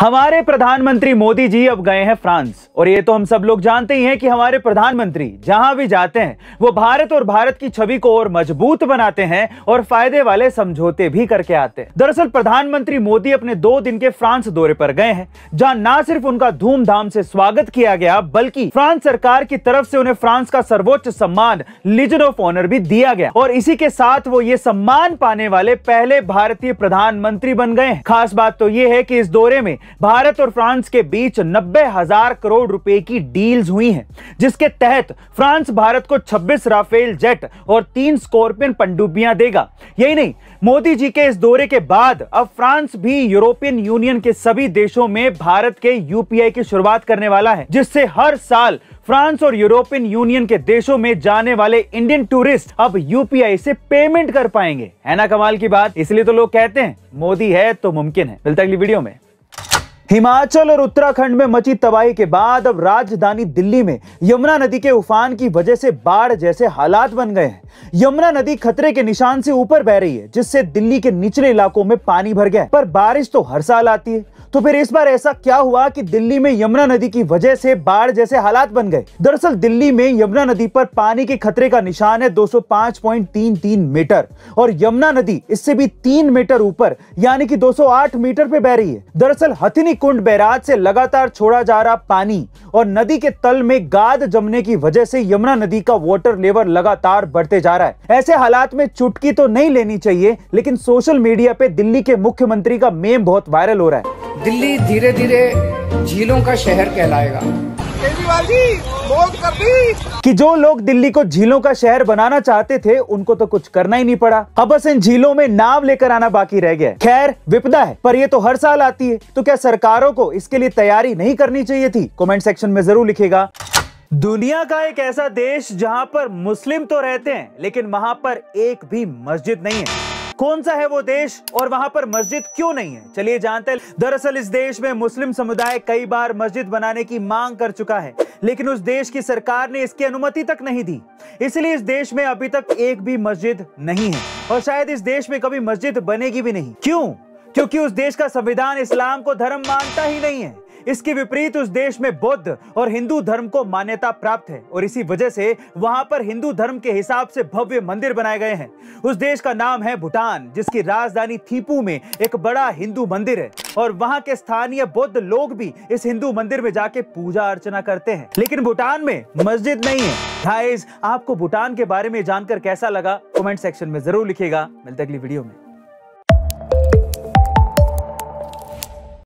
हमारे प्रधानमंत्री मोदी जी अब गए हैं फ्रांस और ये तो हम सब लोग जानते ही हैं कि हमारे प्रधानमंत्री जहां भी जाते हैं वो भारत और भारत की छवि को और मजबूत बनाते हैं और फायदे वाले समझौते भी करके आते हैं दरअसल प्रधानमंत्री मोदी अपने दो दिन के फ्रांस दौरे पर गए हैं जहां ना सिर्फ उनका धूमधाम से स्वागत किया गया बल्कि फ्रांस सरकार की तरफ से उन्हें फ्रांस का सर्वोच्च सम्मान लिजन ऑफ ऑनर भी दिया गया और इसी के साथ वो ये सम्मान पाने वाले पहले भारतीय प्रधानमंत्री बन गए खास बात तो ये है की इस दौरे में भारत और फ्रांस के बीच नब्बे हजार करोड़ रुपए की डील्स हुई हैं जिसके तहत फ्रांस भारत को 26 राफेल जेट और तीन स्कॉर्पियन पंडुबियां देगा यही नहीं मोदी जी के इस दौरे के बाद अब फ्रांस भी यूरोपियन यूनियन के सभी देशों में भारत के यूपीआई की शुरुआत करने वाला है जिससे हर साल फ्रांस और यूरोपियन यूनियन के देशों में जाने वाले इंडियन टूरिस्ट अब यूपीआई से पेमेंट कर पाएंगे है ना कमाल की बात इसलिए तो लोग कहते हैं मोदी है तो मुमकिन है मिलता अगली वीडियो में हिमाचल और उत्तराखंड में मची तबाही के बाद अब राजधानी दिल्ली में यमुना नदी के उफान की वजह से बाढ़ जैसे हालात बन गए हैं यमुना नदी खतरे के निशान से ऊपर बह रही है जिससे दिल्ली के निचले इलाकों में पानी भर गया है पर बारिश तो हर साल आती है तो फिर इस बार ऐसा क्या हुआ कि दिल्ली में यमुना नदी की वजह से बाढ़ जैसे हालात बन गए दरअसल दिल्ली में यमुना नदी पर पानी के खतरे का निशान है 205.33 मीटर और यमुना नदी इससे भी तीन मीटर ऊपर यानी कि 208 मीटर पे बह रही है दरअसल हथिनी कुंड बैराज से लगातार छोड़ा जा रहा पानी और नदी के तल में गाद जमने की वजह से यमुना नदी का वाटर लेवल लगातार बढ़ते जा रहा है ऐसे हालात में चुटकी तो नहीं लेनी चाहिए लेकिन सोशल मीडिया पे दिल्ली के मुख्यमंत्री का मेम बहुत वायरल हो रहा है दिल्ली धीरे धीरे झीलों का शहर कहलाएगा कि जो लोग दिल्ली को झीलों का शहर बनाना चाहते थे उनको तो कुछ करना ही नहीं पड़ा अब बस इन झीलों में नाम लेकर आना बाकी रह गया खैर विपदा है पर ये तो हर साल आती है तो क्या सरकारों को इसके लिए तैयारी नहीं करनी चाहिए थी कमेंट सेक्शन में जरूर लिखेगा दुनिया का एक ऐसा देश जहाँ पर मुस्लिम तो रहते हैं लेकिन वहाँ पर एक भी मस्जिद नहीं है कौन सा है वो देश और वहां पर मस्जिद क्यों नहीं है चलिए जानते हैं दरअसल इस देश में मुस्लिम समुदाय कई बार मस्जिद बनाने की मांग कर चुका है लेकिन उस देश की सरकार ने इसकी अनुमति तक नहीं दी इसलिए इस देश में अभी तक एक भी मस्जिद नहीं है और शायद इस देश में कभी मस्जिद बनेगी भी नहीं क्यों क्योंकि उस देश का संविधान इस्लाम को धर्म मानता ही नहीं है इसके विपरीत उस देश में बौद्ध और हिंदू धर्म को मान्यता प्राप्त है और इसी वजह से वहां पर हिंदू धर्म के हिसाब से भव्य मंदिर बनाए गए हैं उस देश का नाम है भूटान जिसकी राजधानी थीपू में एक बड़ा हिंदू मंदिर है और वहाँ के स्थानीय बौद्ध लोग भी इस हिंदू मंदिर में जाके पूजा अर्चना करते हैं लेकिन भूटान में मस्जिद नहीं है गाइस आपको भूटान के बारे में जानकर कैसा लगा कमेंट सेक्शन में जरूर लिखेगा मिलते अगली वीडियो में